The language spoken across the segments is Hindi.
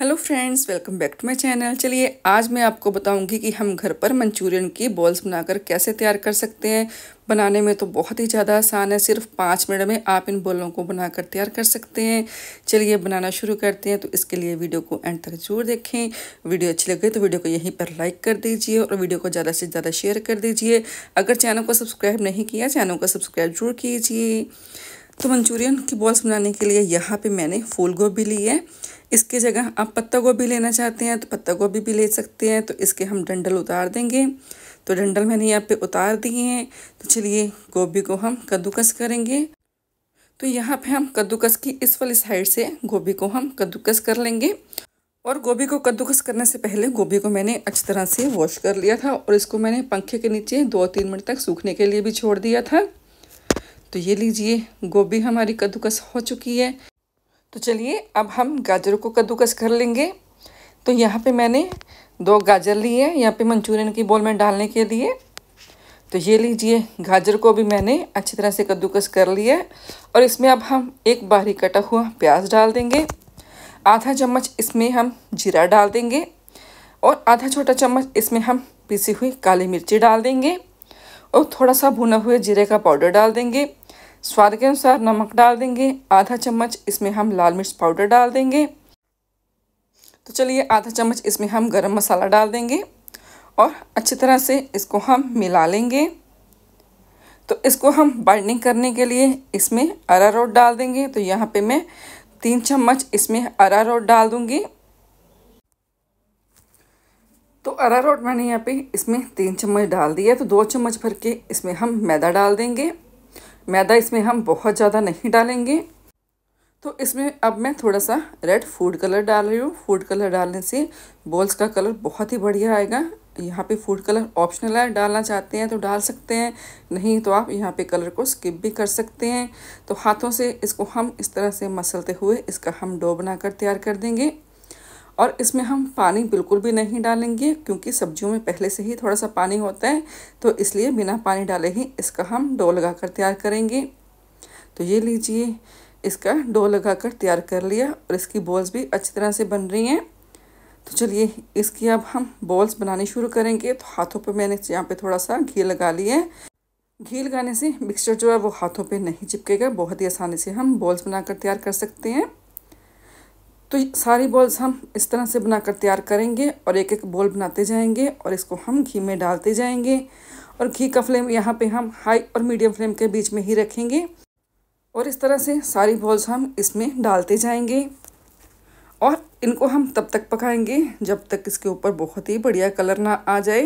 hello friends welcome back to my channel चलिए आज मैं आपको बताऊंगी कि हम घर पर मंचूरियन की बॉल्स बनाकर कैसे तैयार कर सकते हैं बनाने में तो बहुत ही ज़्यादा आसान है सिर्फ पाँच मिनट में आप इन बॉलों को बनाकर तैयार कर सकते हैं चलिए बनाना शुरू करते हैं तो इसके लिए वीडियो को एंड तक जरूर देखें वीडियो अच्छी लगे तो वीडियो को यहीं पर लाइक कर दीजिए और वीडियो को ज़्यादा से ज़्यादा शेयर कर दीजिए अगर चैनल को सब्सक्राइब नहीं किया चैनल को सब्सक्राइब जरूर कीजिए तो मंचूरियन की बॉल्स बनाने के लिए यहाँ पर मैंने फूल गोभी ली है इसकी जगह आप पत्ता गोभी लेना चाहते हैं तो पत्ता गोभी भी ले सकते हैं तो इसके हम डंडल उतार देंगे तो डंडल मैंने यहाँ पे उतार दिए हैं तो चलिए गोभी को हम कद्दूकस करेंगे तो यहाँ पे हम कद्दूकस की इस वाली साइड से गोभी को हम कद्दूकस कर लेंगे और गोभी को कद्दूकस करने से पहले गोभी को मैंने अच्छी तरह से वॉश कर लिया था और इसको मैंने पंखे के नीचे दो तीन मिनट तक सूखने के लिए भी छोड़ दिया था तो ये लीजिए गोभी हमारी कद्दूकस हो चुकी है तो चलिए अब हम गाजरों को कद्दूकस कर लेंगे तो यहाँ पे मैंने दो गाजर लिए हैं यहाँ पे मंचूरियन की बोल में डालने के लिए तो ये लीजिए गाजर को भी मैंने अच्छी तरह से कद्दूकस कर लिया और इसमें अब हम एक बारी कटा हुआ प्याज डाल देंगे आधा चम्मच इसमें हम जीरा डाल देंगे और आधा छोटा चम्मच इसमें हम पीसी हुई काली मिर्ची डाल देंगे और थोड़ा सा भुना हुए जीरे का पाउडर डाल देंगे स्वाद के अनुसार नमक डाल देंगे आधा चम्मच इसमें हम लाल मिर्च पाउडर डाल देंगे तो चलिए आधा चम्मच इसमें हम गरम मसाला डाल देंगे और अच्छी तरह से इसको हम मिला लेंगे तो इसको हम बाइंडिंग करने के लिए इसमें अरा रोट डाल देंगे तो यहाँ पे मैं तीन चम्मच इसमें अरा रोट डाल दूँगी तो अरा रोट मैंने यहाँ पे इसमें तीन चम्मच डाल दिया तो दो चम्मच भर के इसमें हम मैदा डाल देंगे मैदा इसमें हम बहुत ज़्यादा नहीं डालेंगे तो इसमें अब मैं थोड़ा सा रेड फूड कलर डाल रही हूँ फूड कलर डालने से बॉल्स का कलर बहुत ही बढ़िया आएगा यहाँ पे फूड कलर ऑप्शनल है डालना चाहते हैं तो डाल सकते हैं नहीं तो आप यहाँ पे कलर को स्किप भी कर सकते हैं तो हाथों से इसको हम इस तरह से मसलते हुए इसका हम डो बनाकर तैयार कर देंगे और इसमें हम पानी बिल्कुल भी नहीं डालेंगे क्योंकि सब्जियों में पहले से ही थोड़ा सा पानी होता है तो इसलिए बिना पानी डाले ही इसका हम डो लगा कर तैयार करेंगे तो ये लीजिए इसका डो लगा कर तैयार कर लिया और इसकी बॉल्स भी अच्छी तरह से बन रही हैं तो चलिए इसकी अब हम बॉल्स बनानी शुरू करेंगे तो हाथों पर मैंने यहाँ पर थोड़ा सा घी लगा लिया है घी लगाने से मिक्सचर जो है वो हाथों पर नहीं चिपकेगा बहुत ही आसानी से हम बॉल्स बनाकर तैयार कर सकते हैं तो सारी बॉल्स हम इस तरह से बनाकर तैयार करेंगे और एक एक बॉल बनाते जाएंगे और इसको हम घी में डालते जाएंगे और घी का फ्लेम यहाँ पे हम हाई और मीडियम फ्लेम के बीच में ही रखेंगे और इस तरह से सारी बॉल्स हम इसमें डालते जाएंगे और इनको हम तब तक पकाएंगे जब तक इसके ऊपर बहुत ही बढ़िया कलर ना आ जाए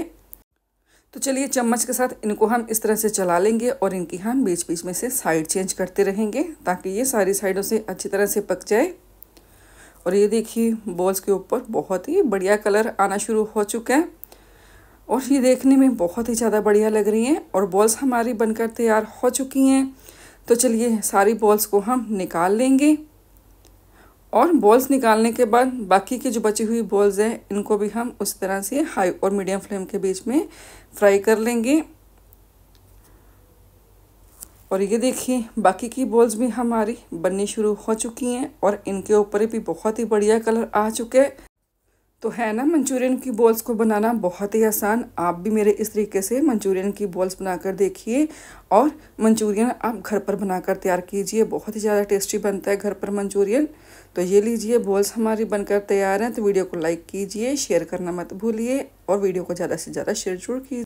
तो चलिए चम्मच के साथ इनको हम इस तरह से चला लेंगे और इनकी हम बीच बीच में से साइड चेंज करते रहेंगे ताकि ये सारी साइडों से अच्छी तरह से पक जाए और ये देखिए बॉल्स के ऊपर बहुत ही बढ़िया कलर आना शुरू हो चुका है और ये देखने में बहुत ही ज़्यादा बढ़िया लग रही हैं और बॉल्स हमारी बनकर तैयार हो चुकी हैं तो चलिए सारी बॉल्स को हम निकाल लेंगे और बॉल्स निकालने के बाद बाकी के जो बची हुई बॉल्स हैं इनको भी हम उस तरह से हाई और मीडियम फ्लेम के बीच में फ्राई कर लेंगे और ये देखिए बाकी की बॉल्स भी हमारी बननी शुरू हो चुकी हैं और इनके ऊपर भी बहुत ही बढ़िया कलर आ चुके हैं तो है ना मंचूरियन की बॉल्स को बनाना बहुत ही आसान आप भी मेरे इस तरीके से मंचूरियन की बॉल्स बनाकर देखिए और मंचूरियन आप घर पर बनाकर तैयार कीजिए बहुत ही ज़्यादा टेस्टी बनता है घर पर मंचूरियन तो ये लीजिए बॉल्स हमारी बनकर तैयार हैं तो वीडियो को लाइक कीजिए शेयर करना मत भूलिए और वीडियो को ज़्यादा से ज़्यादा शेयर जरूर कीजिए